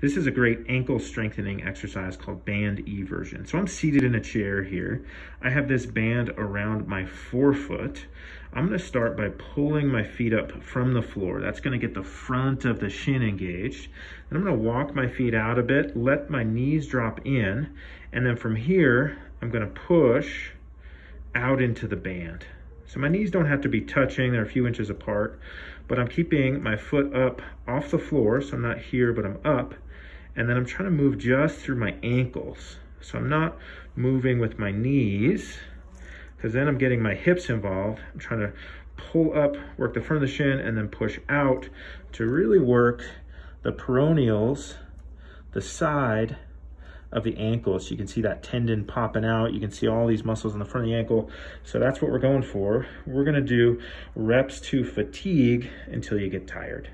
This is a great ankle strengthening exercise called band E version. So I'm seated in a chair here. I have this band around my forefoot. I'm gonna start by pulling my feet up from the floor. That's gonna get the front of the shin engaged. And I'm gonna walk my feet out a bit, let my knees drop in, and then from here, I'm gonna push out into the band. So my knees don't have to be touching, they're a few inches apart, but I'm keeping my foot up off the floor, so I'm not here, but I'm up, and then I'm trying to move just through my ankles. So I'm not moving with my knees because then I'm getting my hips involved. I'm trying to pull up, work the front of the shin and then push out to really work the peroneals, the side of the ankle. So you can see that tendon popping out. You can see all these muscles in the front of the ankle. So that's what we're going for. We're gonna do reps to fatigue until you get tired.